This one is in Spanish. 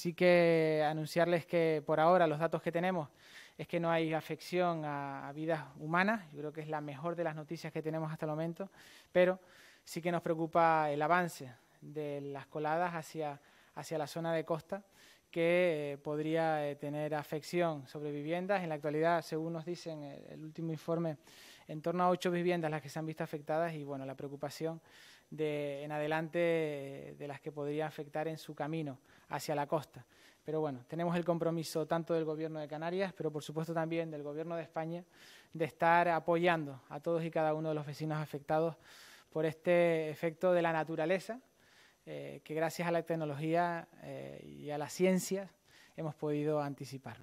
Sí que anunciarles que por ahora los datos que tenemos es que no hay afección a, vidas humanas, yo creo que es la mejor de las noticias que tenemos hasta el momento, pero sí que nos preocupa el avance de las coladas hacia, hacia la zona de costa que eh, podría eh, tener afección sobre viviendas. En la actualidad, según nos dicen el, eh, el, último informe, en torno a ocho viviendas las que se han visto afectadas y bueno, la preocupación de en adelante de las que podría afectar en su camino hacia la costa. Pero bueno, tenemos el compromiso tanto del Gobierno de Canarias, pero por supuesto también del Gobierno de España, de estar apoyando a todos y cada uno de los vecinos afectados por este efecto de la naturaleza, eh, que gracias a la tecnología eh, y a la ciencia hemos podido anticipar.